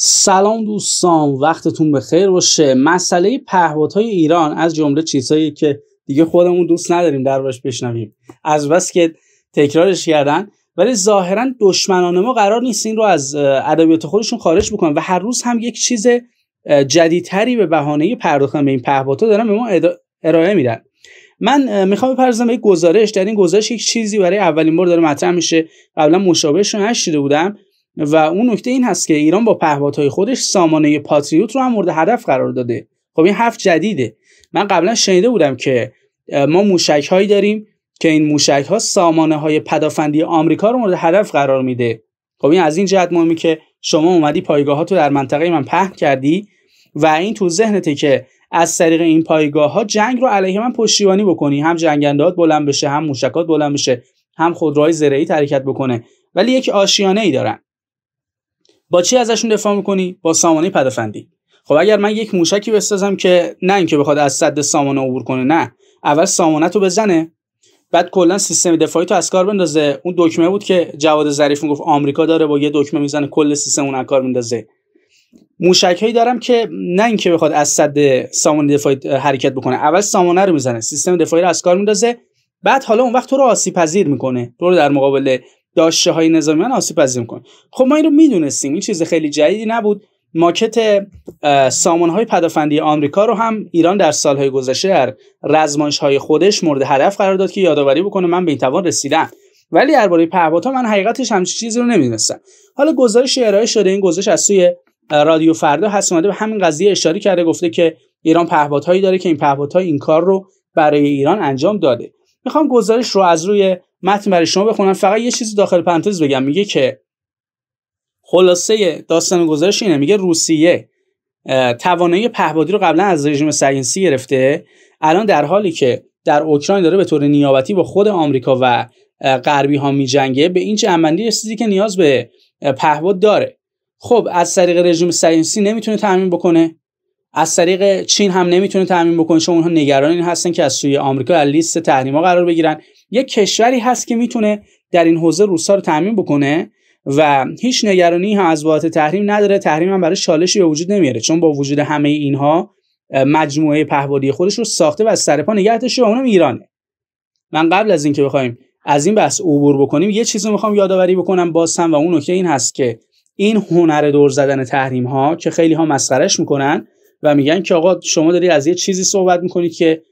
سلام دوستان وقتتون بخیر باشه مسئله های ایران از جمله چیزهایی که دیگه خودمون دوست نداریم دربارش بشنویم از بس که تکرارش کردن ولی ظاهرا دشمنان ما قرار نیستین رو از ادبیات خودشون خارج بکنن و هر روز هم یک چیز جدیدتری به بهانه پرداختن به این ها دارن به ما ارائه میدن من میخوام بپرسم یک گزارش در این گزارش یک چیزی برای اولین بار داره مطرح میشه قبلا مشابهش رو نشیده بودم و اون نکته این هست که ایران با پهپادهای خودش سامانه پاتریوت رو هم مورد هدف قرار داده خب این حرف جدیده من قبلا شنیده بودم که ما موشک هایی داریم که این موشک ها سامانه های پدافندی آمریکا رو مورد هدف قرار میده خب این از این جهت مهمی که شما اومدی پایگاه‌ها تو در منطقه من پهن کردی و این تو ذهنته که از طریق این پایگاه ها جنگ رو علیه من پشتیبانی بکنی هم جنگندات بلند بشه هم موشکات بلند بشه هم خودروهای زرهی حرکت بکنه ولی یک آشیانه ای دارن با چی ازشون دفاع میکنی با سامانه پدافندی خب اگر من یک موشکی بسازم که نه اینکه بخواد از صد سامانه عبور کنه نه اول سامانه تو بزنه بعد کلا سیستم دفاعی تو از کار بندازه اون دکمه بود که جواد ظریف گفت آمریکا داره با یه دکمه میزنه کل سیستم اون کار میندازه موشک هایی دارم که نه اینکه بخواد از صد سامانه دفاعی حرکت بکنه اول سامانه رو میزنه سیستم دفاعی رو از کار میندازه بعد حالا اون وقت تو رو آسیب پذیر میکنه تو رو در مقابل داشته های و آسیب پذیر میکنه خب ما این رو میدونستیم این چیز خیلی جدیدی نبود ماکت سامان های پدافندی آمریکا رو هم ایران در سالهای گذشته در رزمانش های خودش مورد هدف قرار داد که یادآوری بکنه من به این توان رسیدم ولی درباره پهپادها من حقیقتش همچی چیزی رو نمیدونستم حالا گزارش ارائه شده این گزارش از سوی رادیو فردا هست اومده به همین قضیه اشاره کرده گفته که ایران پهپادهایی داره که این پهپادها این کار رو برای ایران انجام داده میخوام گزارش رو از روی متن برای شما بخونم فقط یه چیزی داخل پرانتز بگم میگه که خلاصه داستان گزارش اینه میگه روسیه توانایی پهبادی رو قبلا از رژیم سینسی گرفته الان در حالی که در اوکراین داره به طور نیابتی با خود آمریکا و غربی ها میجنگه به این جنبندی چیزی که نیاز به پهباد داره خب از طریق رژیم سینسی نمیتونه تعمین بکنه از طریق چین هم نمیتونه تامین بکنه چون اونها نگران این هستن که از سوی آمریکا از لیست تحریما قرار بگیرن یک کشوری هست که میتونه در این حوزه روسا رو تامین بکنه و هیچ نگرانی هم از بابت تحریم نداره تحریم هم برای چالشی به وجود نمیاره چون با وجود همه اینها مجموعه پهبادی خودش رو ساخته و از سر پا نگهتش و اونم ایرانه من قبل از اینکه بخوایم از این بحث عبور بکنیم یه چیزی میخوام یادآوری بکنم باز هم و اون نکته این هست که این هنر دور زدن تحریم ها که خیلی ها مسخرش میکنن و میگن که آقا شما داری از یه چیزی صحبت میکنی که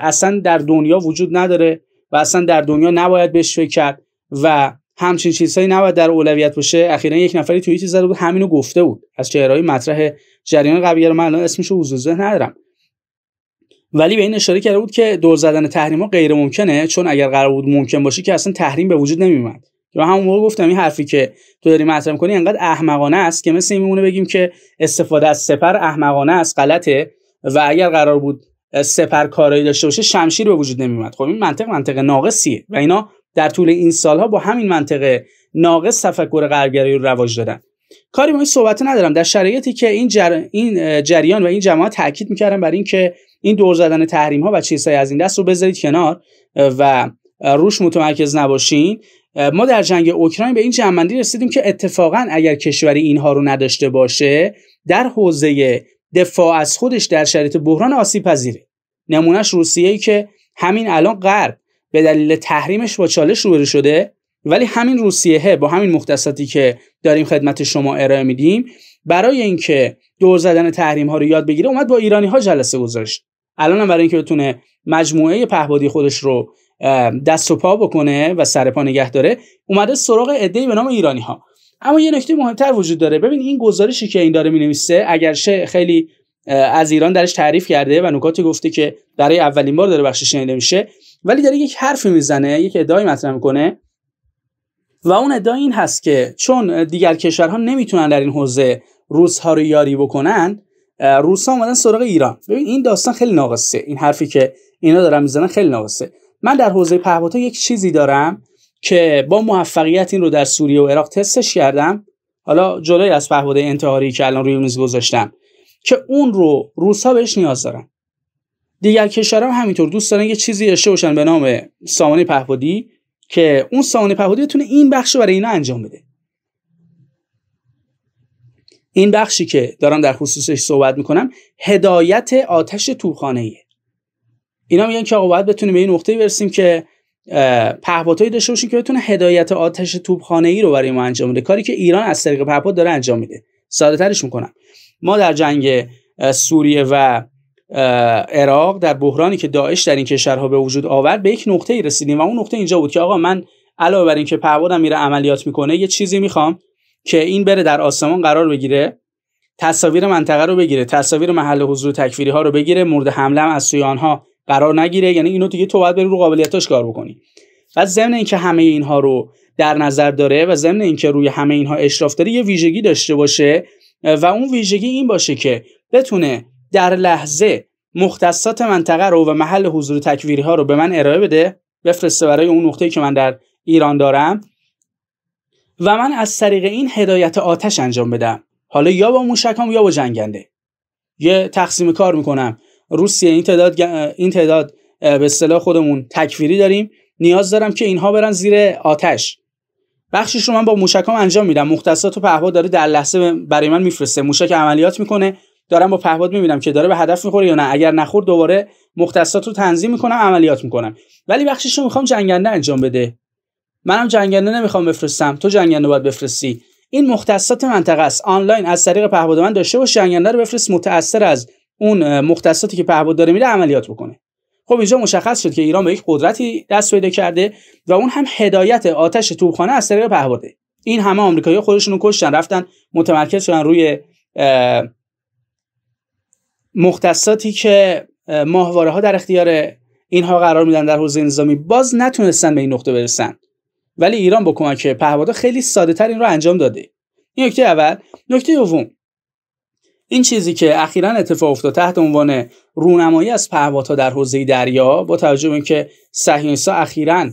اصلا در دنیا وجود نداره و اصلا در دنیا نباید بهش فکر کرد و همچین چیزهایی نباید در اولویت باشه اخیرا یک نفری توی چیز زده بود همینو گفته بود از چهرهای مطرح جریان قبیله رو من الان اسمشو حضور ندارم ولی به این اشاره کرده بود که دور زدن ها غیر ممکنه چون اگر قرار بود ممکن باشه که اصلا تحریم به وجود نمیومد که همون موقع گفتم این حرفی که تو داری مطرح می‌کنی انقدر احمقانه است که مثل این میمونه بگیم که استفاده از سپر احمقانه است غلطه و اگر قرار بود سپر کارایی داشته باشه شمشیر به وجود نمیومد خب این منطق منطق ناقصیه و اینا در طول این سالها با همین منطق ناقص تفکر غربگرایی رو رواج دادن کاری ما این صحبت ندارم در شرایطی که این, این جریان و این جماعت تاکید میکردن بر اینکه این دور زدن تحریم ها و چیزهای از این دست رو بذارید کنار و روش متمرکز نباشین ما در جنگ اوکراین به این جنبندی رسیدیم که اتفاقا اگر کشوری اینها رو نداشته باشه در حوزه دفاع از خودش در شرایط بحران آسیب پذیره نمونهش روسیه ای که همین الان غرب به دلیل تحریمش با چالش روبرو شده ولی همین روسیه با همین مختصاتی که داریم خدمت شما ارائه میدیم برای اینکه دور زدن تحریم ها رو یاد بگیره اومد با ایرانی ها جلسه گذاشت الان هم برای اینکه بتونه مجموعه پهبادی خودش رو دست و پا بکنه و سر پا نگه داره اومده سراغ عده‌ای به نام ایرانی ها اما یه نکته مهمتر وجود داره ببین این گزارشی که این داره می مینویسه اگرچه خیلی از ایران درش تعریف کرده و نکاتی گفته که برای اولین بار داره بخشش شنیده میشه ولی داره یک حرفی میزنه یک ادعای مطرح میکنه و اون ادعا این هست که چون دیگر کشورها نمیتونن در این حوزه روس ها رو یاری بکنن روس اومدن سراغ ایران ببین این داستان خیلی ناقصه این حرفی که اینا دارن میزنن خیلی ناقصه من در حوزه پهپادها یک چیزی دارم که با موفقیت این رو در سوریه و عراق تستش کردم حالا جلوی از پهپاد انتحاری که الان روی میز گذاشتم که اون رو روسا بهش نیاز دارن دیگر کشورها هم همینطور دوست دارن یه چیزی داشته باشن به نام سامانه پهپادی که اون سامانه پهبادی بتونه این بخش برای اینا انجام بده این بخشی که دارم در خصوصش صحبت میکنم هدایت آتش اینا میگن که آقا باید بتونیم به این نقطه برسیم که پهپادهایی داشته باشیم که بتونه هدایت آتش توپخانه ای رو برای ما انجام بده کاری که ایران از طریق پهپاد داره انجام میده ساده ترش میکنم ما در جنگ سوریه و عراق در بحرانی که داعش در این کشورها به وجود آورد به یک نقطه ای رسیدیم و اون نقطه اینجا بود که آقا من علاوه بر اینکه پهپادم میره عملیات میکنه یه چیزی میخوام که این بره در آسمان قرار بگیره تصاویر منطقه رو بگیره تصاویر محل حضور تکفیری ها رو بگیره مورد حمله هم از سوی آنها قرار نگیره یعنی اینو دیگه تو باید بری رو قابلیتاش کار بکنی و ضمن اینکه همه اینها رو در نظر داره و ضمن اینکه روی همه اینها اشراف داره یه ویژگی داشته باشه و اون ویژگی این باشه که بتونه در لحظه مختصات منطقه رو و محل حضور تکویری ها رو به من ارائه بده بفرسته برای اون نقطه که من در ایران دارم و من از طریق این هدایت آتش انجام بدم حالا یا با موشکم یا با جنگنده یه تقسیم کار میکنم روسیه این تعداد این تعداد به اصطلاح خودمون تکفیری داریم نیاز دارم که اینها برن زیر آتش بخشش رو من با موشکام انجام میدم مختصات و پهپاد داره در لحظه برای من میفرسته موشک عملیات میکنه دارم با پهپاد میبینم که داره به هدف میخوره یا نه اگر نخور دوباره مختصات رو تنظیم میکنم عملیات میکنم ولی بخشش رو میخوام جنگنده انجام بده منم جنگنده نمیخوام بفرستم تو جنگنده باید بفرستی این مختصات منطقه است آنلاین از طریق پهپاد من داشته باش جنگنده رو بفرست متاثر از اون مختصاتی که پهباد داره میره عملیات بکنه خب اینجا مشخص شد که ایران به یک قدرتی دست پیدا کرده و اون هم هدایت آتش توپخانه از طریق پهباده این همه آمریکایی خودشون رو کشتن رفتن متمرکز شدن روی مختصاتی که ماهواره ها در اختیار اینها قرار میدن در حوزه نظامی باز نتونستن به این نقطه برسن ولی ایران با کمک پهپادها خیلی ساده تر این رو انجام داده این نکته اول نکته دوم این چیزی که اخیرا اتفاق افتاد تحت عنوان رونمایی از ها در حوزه دریا با توجه به اینکه صهیونیست‌ها اخیرا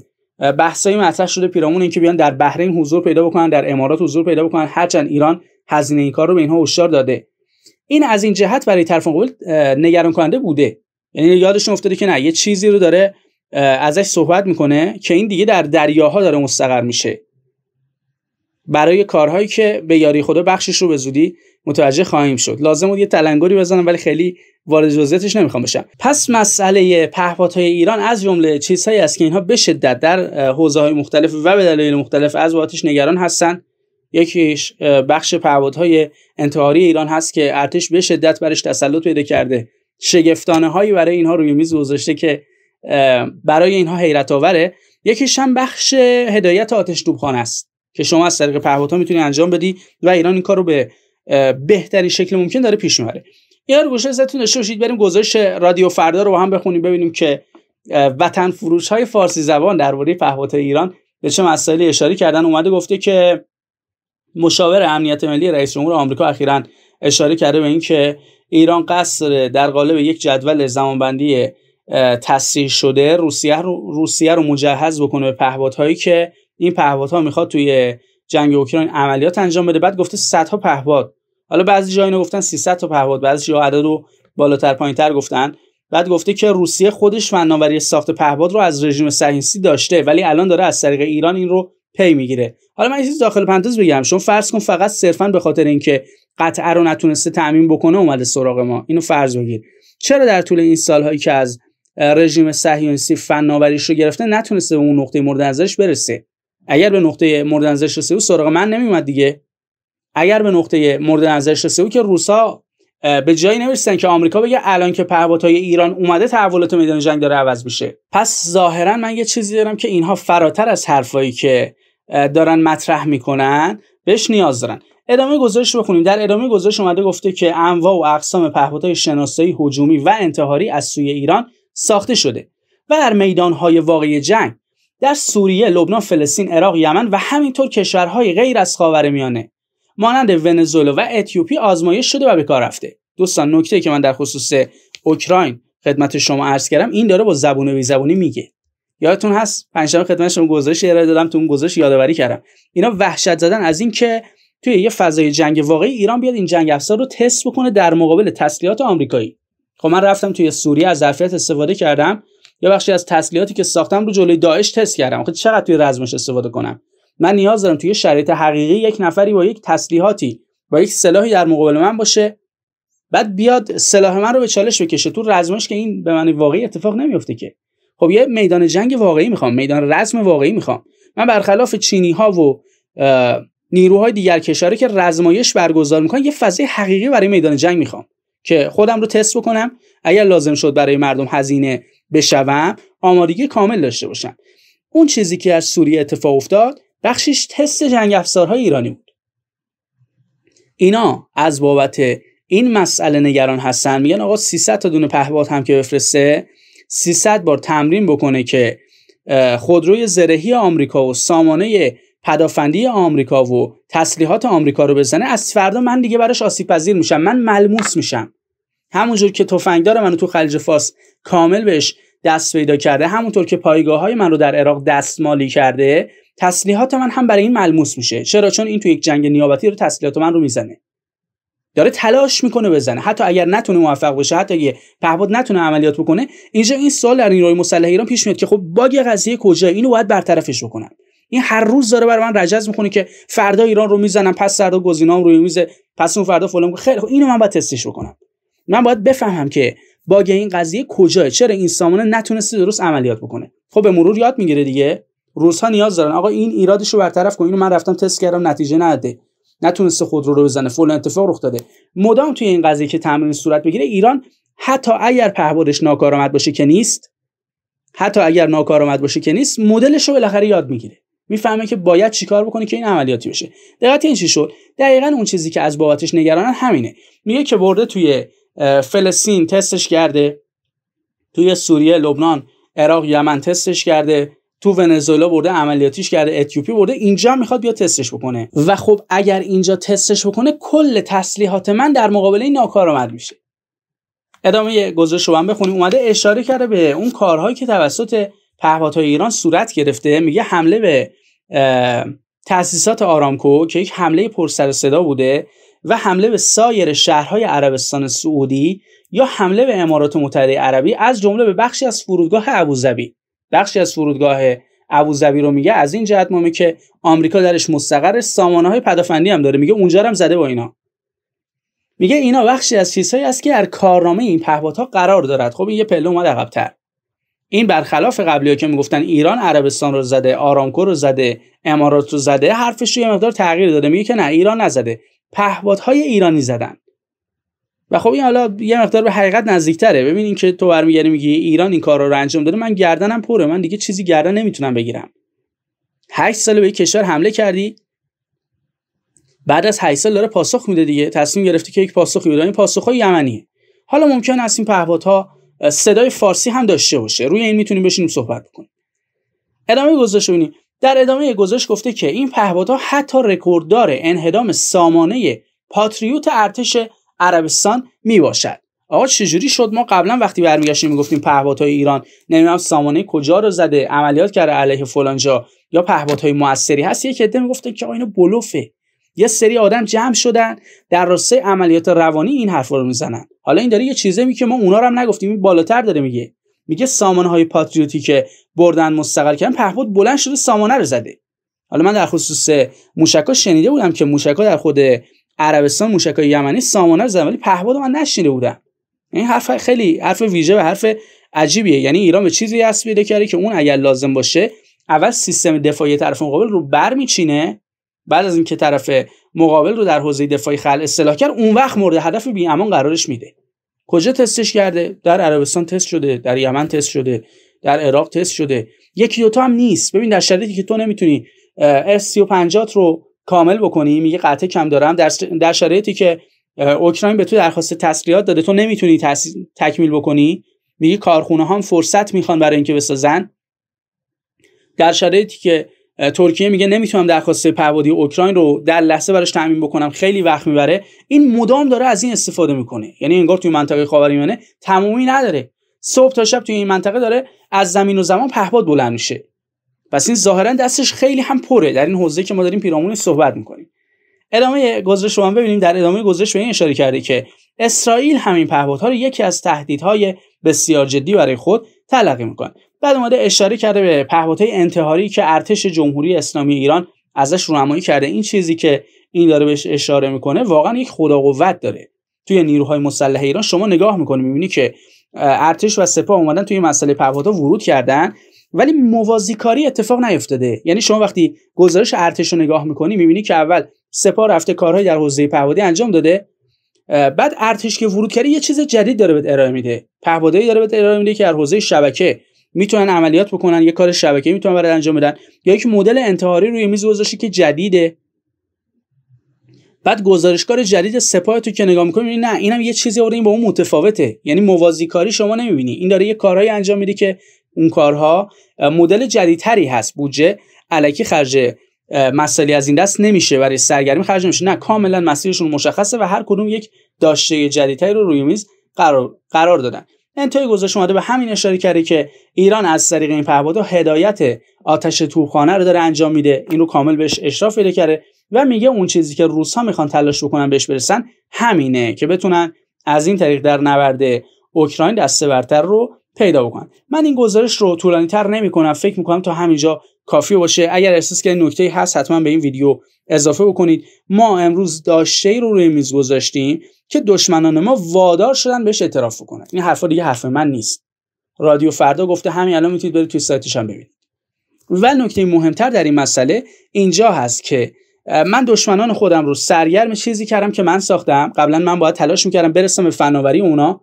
بحثایی مطرح شده پیرامون اینکه بیان در بحرین حضور پیدا بکنن در امارات حضور پیدا بکنن هرچند ایران هزینه این کار رو به اینها هشدار داده این از این جهت برای طرف مقابل نگران کننده بوده یعنی یادشون افتاده که نه یه چیزی رو داره ازش صحبت میکنه که این دیگه در دریاها داره مستقر میشه برای کارهایی که به یاری خدا بخشش رو به زودی متوجه خواهیم شد لازم بود یه تلنگری بزنم ولی خیلی وارد جزئیاتش نمیخوام بشم پس مسئله پهپادهای ایران از جمله چیزهایی است که اینها به شدت در حوزه های مختلف و به دلایل مختلف از واتش نگران هستن یکیش بخش پهپادهای انتحاری ایران هست که ارتش به شدت برش تسلط پیدا کرده شگفتانه هایی برای اینها روی میز گذاشته که برای اینها حیرت آوره یکیش هم بخش هدایت آتش است که شما از طریق پهپادها میتونی انجام بدی و ایران این کار رو به بهترین شکل ممکن داره پیش میبره یه رو گوشه ازتون داشته باشید بریم گزارش رادیو فردا رو با هم بخونیم ببینیم که وطن فروش های فارسی زبان درباره پهپادهای ایران به چه مسائلی اشاره کردن اومده گفته که مشاور امنیت ملی رئیس جمهور آمریکا اخیرا اشاره کرده به اینکه ایران قصر در قالب یک جدول زمانبندی تصریح شده روسیه رو روسیه رو مجهز بکنه به پهپادهایی که این پهپادها میخواد توی جنگ اوکراین عملیات انجام بده بعد گفته صدها پهپاد حالا بعضی جایی گفتن 300 تا پهپاد بعضی جا عدد رو بالاتر پایینتر گفتن بعد گفته که روسیه خودش فناوری ساخت پهپاد رو از رژیم صهیونیستی داشته ولی الان داره از طریق ایران این رو پی میگیره حالا من داخل پنتز بگم شما فرض کن فقط صرفا به خاطر اینکه قطعه رو نتونسته تعمین بکنه اومده سراغ ما اینو فرض بگیر چرا در طول این سالهایی که از رژیم صهیونیستی فناوریش رو گرفته نتونسته به اون نقطه مورد نظرش برسه اگر به نقطه مورد نظرش او سراغ من نمیومد دیگه اگر به نقطه مورد نظرش او که روسا به جایی نمیرسن که آمریکا بگه الان که پهپادهای ایران اومده تحولات میدان جنگ داره عوض میشه پس ظاهرا من یه چیزی دارم که اینها فراتر از حرفایی که دارن مطرح میکنن بهش نیاز دارن ادامه گزارش بخونیم در ادامه گزارش اومده گفته که انواع و اقسام پهپادهای شناسایی هجومی و انتحاری از سوی ایران ساخته شده و در میدانهای واقعی جنگ در سوریه، لبنان، فلسطین، عراق، یمن و همینطور کشورهای غیر از خاورمیانه مانند ونزوئلا و اتیوپی آزمایش شده و به کار رفته. دوستان نکته که من در خصوص اوکراین خدمت شما عرض کردم این داره با زبون بی زبونی میگه. یادتون هست پنجشنبه خدمت شما گزارش ارائه دادم تو اون گزارش یادآوری کردم. اینا وحشت زدن از اینکه توی یه فضای جنگ واقعی ایران بیاد این جنگ افزار رو تست بکنه در مقابل تسلیحات آمریکایی. خب من رفتم توی سوریه از ظرفیت استفاده کردم یا بخشی از تسلیحاتی که ساختم رو جلوی داعش تست کردم خب چقدر توی رزمش استفاده کنم من نیاز دارم توی شرایط حقیقی یک نفری با یک تسلیحاتی با یک سلاحی در مقابل من باشه بعد بیاد سلاح من رو به چالش بکشه تو رزمش که این به من واقعی اتفاق نمیفته که خب یه میدان جنگ واقعی میخوام میدان رزم واقعی میخوام من برخلاف چینی ها و نیروهای دیگر کشوری که رزمایش برگزار میکنن یه فضای حقیقی برای میدان جنگ میخوام که خودم رو تست بکنم اگر لازم شد برای مردم هزینه بشوم آمادگی کامل داشته باشم اون چیزی که از سوریه اتفاق افتاد بخشش تست جنگ افزارهای ایرانی بود اینا از بابت این مسئله نگران هستن میگن آقا 300 تا دونه پهباد هم که بفرسته 300 بار تمرین بکنه که خودروی زرهی آمریکا و سامانه پدافندی آمریکا و تسلیحات آمریکا رو بزنه از فردا من دیگه براش آسیب پذیر میشم من ملموس میشم همونجور که تفنگدار منو تو خلیج فارس کامل بهش دست پیدا کرده همونطور که پایگاه های من رو در عراق دستمالی کرده تسلیحات من هم برای این ملموس میشه چرا چون این تو یک جنگ نیابتی رو تسلیحات من رو میزنه داره تلاش میکنه بزنه حتی اگر نتونه موفق بشه حتی اگه پهباد نتونه عملیات بکنه اینجا این سال در نیروی مسلح ایران پیش میاد که خب باگ قضیه کجا اینو باید برطرفش بکنن این هر روز داره برای من رجز میکنه که فردا ایران رو میزنم پس فردا گزینام روی میز پس اون فردا فلان خیلی خب اینو من باید تستش بکنم من باید بفهمم که باگ این قضیه کجاست چرا این سامانه نتونسته درست عملیات بکنه خب به مرور یاد میگیره دیگه روزها نیاز دارن آقا این ایرادش رو برطرف کن اینو من رفتم تست کردم نتیجه نده نتونسته خودرو رو بزنه فول اتفاق رخ داده مدام توی این قضیه که تمرین صورت بگیره ایران حتی اگر پهبادش ناکارآمد باشه که نیست حتی اگر ناکارآمد باشه که نیست مدلش رو بالاخره یاد میگیره میفهمه که باید چیکار بکنه که این عملیاتی بشه دقت این چی شد دقیقا اون چیزی که از بابتش نگرانن همینه میگه که برده توی فلسطین تستش کرده توی سوریه لبنان عراق یمن تستش کرده تو ونزوئلا برده عملیاتیش کرده اتیوپی برده اینجا میخواد بیا تستش بکنه و خب اگر اینجا تستش بکنه کل تسلیحات من در مقابل این ناکارآمد میشه ادامه گزارش رو هم بخونیم اومده اشاره کرده به اون کارهایی که توسط پهپادهای ایران صورت گرفته میگه حمله به تاسیسات آرامکو که یک حمله پر صدا بوده و حمله به سایر شهرهای عربستان سعودی یا حمله به امارات متحده عربی از جمله به بخشی از فرودگاه ابوظبی بخشی از فرودگاه ابوظبی رو میگه از این جهت مهمه که آمریکا درش مستقر سامانه های پدافندی هم داره میگه اونجا هم زده با اینا میگه اینا بخشی از چیزهایی است که در کارنامه این پهپادها قرار دارد خب این یه پله اومد عقبتر این برخلاف قبلی ها که میگفتن ایران عربستان رو زده آرامکو رو زده امارات رو زده حرفش رو یه مقدار تغییر داده میگه که نه ایران نزده پهپادهای ایرانی زدن و خب این حالا یه مقدار به حقیقت نزدیکتره ببینین که تو برمیگردی میگی ایران این کار رو انجام داده من گردنم پره من دیگه چیزی گردن نمیتونم بگیرم هشت سال به کشور حمله کردی بعد از هشت سال داره پاسخ میده دیگه تصمیم گرفته که یک پاسخی بده این پاسخ یمنیه حالا ممکن است این پهپادها صدای فارسی هم داشته باشه روی این میتونیم بشینیم صحبت بکنیم ادامه گذاشت ببینیم در ادامه گزارش گفته که این پهپادها حتی رکورددار انهدام سامانه پاتریوت ارتش عربستان می باشد آقا چجوری شد ما قبلا وقتی برمیگشتیم میگفتیم پهبادهای ایران نمیدونم سامانه کجا رو زده عملیات کرده علیه فلانجا یا پهبادهای موثری هست یک عده میگفتن که اینو بلوفه یه سری آدم جمع شدن در راستای عملیات روانی این حرفا رو میزنن حالا این داره یه چیزه می که ما اونا رو هم نگفتیم این بالاتر داره میگه میگه سامانه های پاتریوتی که بردن مستقل کردن پهپاد بلند شده سامانه رو زده حالا من در خصوص موشکا شنیده بودم که موشکا در خود عربستان موشکای یمنی سامانه رو زدن ولی پهپاد من نشنیده بودم این حرف خیلی حرف ویژه و حرف عجیبیه یعنی ایران به چیزی دست پیدا کرده که اون اگر لازم باشه اول سیستم دفاعی طرف مقابل رو برمیچینه بعد از اینکه طرف مقابل رو در حوزه دفاعی خل اصلاح کرد اون وقت مورد هدف بی امان قرارش میده کجا تستش کرده در عربستان تست شده در یمن تست شده در عراق تست شده یکی دوتا هم نیست ببین در شرایطی که تو نمیتونی F 35 رو کامل بکنی میگه قطعه کم دارم در در شرایطی که اوکراین به تو درخواست تسلیحات داده تو نمیتونی تکمیل بکنی میگه کارخونه هم فرصت میخوان برای اینکه بسازن در شرایطی که ترکیه میگه نمیتونم درخواست پهپادی اوکراین رو در لحظه براش تعمین بکنم خیلی وقت میبره این مدام داره از این استفاده میکنه یعنی انگار توی منطقه خاورمیانه تمومی نداره صبح تا شب توی این منطقه داره از زمین و زمان پهپاد بلند میشه پس این ظاهرا دستش خیلی هم پره در این حوزه که ما داریم پیرامون صحبت میکنیم ادامه گزارش رو هم ببینیم در ادامه گزارش به این اشاره کرده که اسرائیل همین پهپادها رو یکی از تهدیدهای بسیار جدی برای خود تلقی میکنه بعد اومده اشاره کرده به پهپادهای انتحاری که ارتش جمهوری اسلامی ایران ازش رونمایی کرده این چیزی که این داره بهش اشاره میکنه واقعا یک قوت داره توی نیروهای مسلح ایران شما نگاه میکنی میبینی که ارتش و سپاه اومدن توی مسئله پهپادها ورود کردن ولی موازیکاری اتفاق نیفتاده یعنی شما وقتی گزارش ارتش رو نگاه میکنی میبینی که اول سپاه رفته کارهای در حوزه پهپادی انجام داده بعد ارتش که ورود کرده یه چیز جدید داره به ارائه میده پهپادایی داره به ارائه میده که در حوزه شبکه میتونن عملیات بکنن یه کار شبکه میتونن برای انجام بدن یا یک مدل انتحاری روی میز گذاشتی که جدیده بعد گزارشکار جدید سپاه تو که نگاه میکنی نه اینم یه چیزی آورده این با اون متفاوته یعنی موازی کاری شما نمیبینی این داره یه کارهایی انجام میده که اون کارها مدل جدیدتری هست بودجه علکی خرج مسئله از این دست نمیشه برای سرگرمی خرج نمیشه نه کاملا مسیرشون مشخصه و هر کدوم یک داشته جدیدتری رو روی میز قرار, قرار دادن انتهای گزارش اومده به همین اشاره کرده که ایران از طریق این پهپادها هدایت آتش توپخانه رو داره انجام میده این رو کامل بهش اشراف پیدا کرده و میگه اون چیزی که روس ها میخوان تلاش بکنن بهش برسن همینه که بتونن از این طریق در نبرد اوکراین دسته برتر رو پیدا بکنن من این گزارش رو طولانی تر نمی کنم فکر میکنم تا همینجا کافی باشه اگر احساس که نکته هست حتما به این ویدیو اضافه بکنید ما امروز داشته رو روی میز گذاشتیم که دشمنان ما وادار شدن بهش اعتراف بکنن این حرفا دیگه حرف من نیست رادیو فردا گفته همین الان میتونید برید توی سایتش هم ببینید و نکته مهمتر در این مسئله اینجا هست که من دشمنان خودم رو سرگرم چیزی کردم که من ساختم قبلا من باید تلاش میکردم برسم به فناوری اونا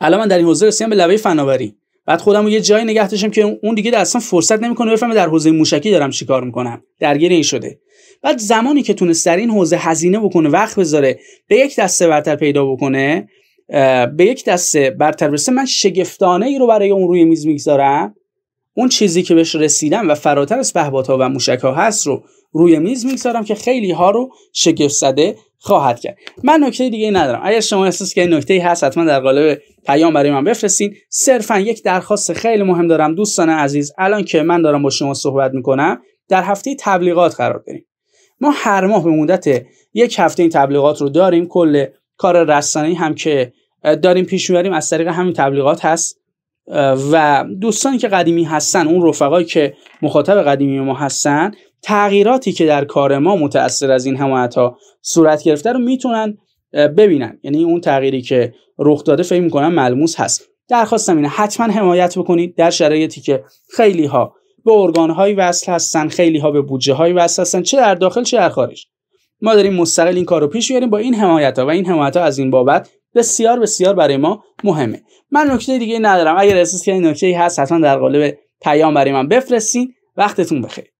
الان من در این حوزه رسیدم به لبه فناوری بعد خودم رو یه جایی نگه داشتم که اون دیگه اصلا فرصت نمیکنه بفهمه در حوزه موشکی دارم چیکار میکنم درگیر این شده بعد زمانی که تونست در این حوزه هزینه بکنه وقت بذاره به یک دسته برتر پیدا بکنه به یک دسته برتر برسه من شگفتانه ای رو برای اون روی میز میگذارم اون چیزی که بهش رسیدم و فراتر از ها و موشک ها هست رو روی میز میگذارم که خیلی ها رو شگفت زده خواهد کرد من نکته دیگه ندارم اگر شما احساس که نکته هست حتما در قالب پیام برای من بفرستین صرفا یک درخواست خیلی مهم دارم دوستان عزیز الان که من دارم با شما صحبت میکنم در هفته تبلیغات قرار داریم ما هر ماه به مدت یک هفته این تبلیغات رو داریم کل کار رسانه‌ای هم که داریم پیش میبریم از طریق همین تبلیغات هست و دوستانی که قدیمی هستن اون رفقایی که مخاطب قدیمی ما هستن تغییراتی که در کار ما متأثر از این حمایت ها صورت گرفته رو میتونن ببینن یعنی اون تغییری که رخ داده فکر میکنم ملموس هست درخواستم اینه حتما حمایت بکنید در شرایطی که خیلی ها به ارگان های وصل هستن خیلی ها به بودجه های وصل هستن چه در داخل چه در خارج ما داریم مستقل این کار رو پیش می‌بریم. با این حمایت ها و این حمایت ها از این بابت بسیار بسیار برای ما مهمه من نکته دیگه ندارم اگر احساس کردین نکته ای هست حتما در قالب پیام برای من بفرستین وقتتون بخیر